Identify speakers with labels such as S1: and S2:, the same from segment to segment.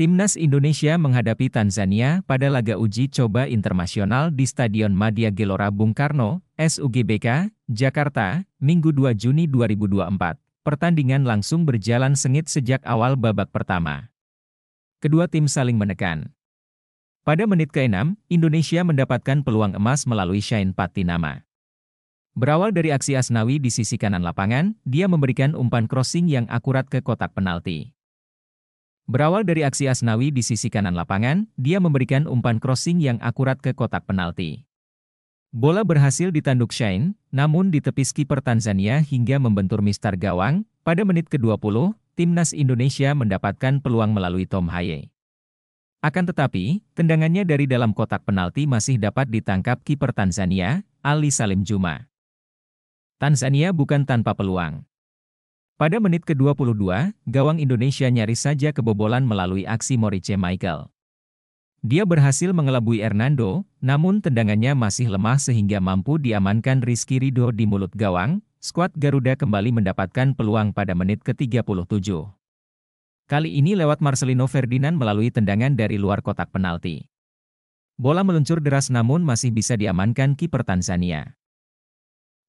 S1: Timnas Indonesia menghadapi Tanzania pada laga uji coba internasional di Stadion Madia Gelora Bung Karno, SUGBK, Jakarta, Minggu 2 Juni 2024. Pertandingan langsung berjalan sengit sejak awal babak pertama. Kedua tim saling menekan. Pada menit ke-6, Indonesia mendapatkan peluang emas melalui Shine Patinama. Berawal dari aksi Asnawi di sisi kanan lapangan, dia memberikan umpan crossing yang akurat ke kotak penalti. Berawal dari aksi Asnawi di sisi kanan lapangan, dia memberikan umpan crossing yang akurat ke kotak penalti. Bola berhasil ditanduk Shine, namun ditepis kiper Tanzania hingga membentur Mister gawang. Pada menit ke-20, timnas Indonesia mendapatkan peluang melalui Tom Haye. Akan tetapi, tendangannya dari dalam kotak penalti masih dapat ditangkap kiper Tanzania, Ali Salim Juma. Tanzania bukan tanpa peluang. Pada menit ke-22, gawang Indonesia nyaris saja kebobolan melalui aksi Morice Michael. Dia berhasil mengelabui Hernando, namun tendangannya masih lemah sehingga mampu diamankan Rizky Ridho di mulut gawang, skuad Garuda kembali mendapatkan peluang pada menit ke-37. Kali ini lewat Marcelino Ferdinand melalui tendangan dari luar kotak penalti. Bola meluncur deras namun masih bisa diamankan kiper Tanzania.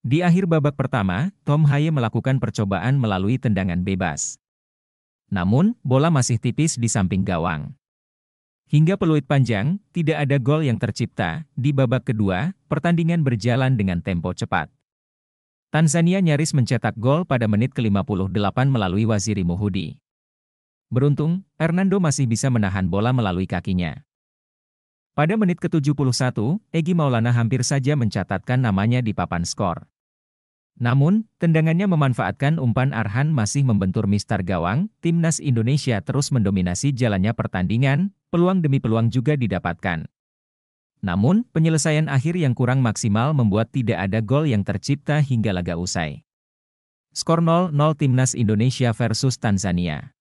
S1: Di akhir babak pertama, Tom Haye melakukan percobaan melalui tendangan bebas. Namun, bola masih tipis di samping gawang. Hingga peluit panjang, tidak ada gol yang tercipta. Di babak kedua, pertandingan berjalan dengan tempo cepat. Tanzania nyaris mencetak gol pada menit ke-58 melalui Waziri Muhudi. Beruntung, Hernando masih bisa menahan bola melalui kakinya. Pada menit ke-71, Egi Maulana hampir saja mencatatkan namanya di papan skor. Namun, tendangannya memanfaatkan umpan Arhan masih membentur mistar gawang, timnas Indonesia terus mendominasi jalannya pertandingan, peluang demi peluang juga didapatkan. Namun, penyelesaian akhir yang kurang maksimal membuat tidak ada gol yang tercipta hingga laga usai. Skor 0-0 Timnas Indonesia versus Tanzania.